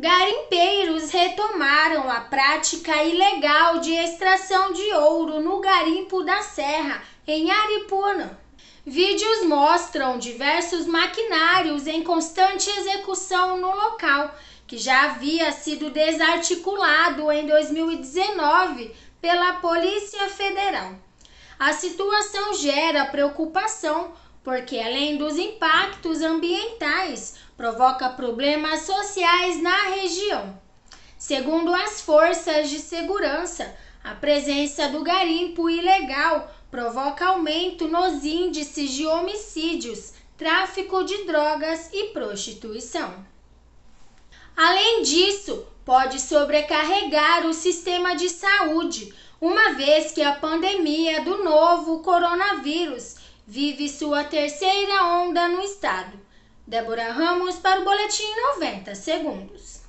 Garimpeiros retomaram a prática ilegal de extração de ouro no garimpo da Serra, em Aripuanã. Vídeos mostram diversos maquinários em constante execução no local, que já havia sido desarticulado em 2019 pela Polícia Federal. A situação gera preocupação porque além dos impactos ambientais, provoca problemas sociais na região. Segundo as forças de segurança, a presença do garimpo ilegal provoca aumento nos índices de homicídios, tráfico de drogas e prostituição. Além disso, pode sobrecarregar o sistema de saúde, uma vez que a pandemia do novo coronavírus vive sua terceira onda no estado. Débora Ramos para o Boletim 90 Segundos.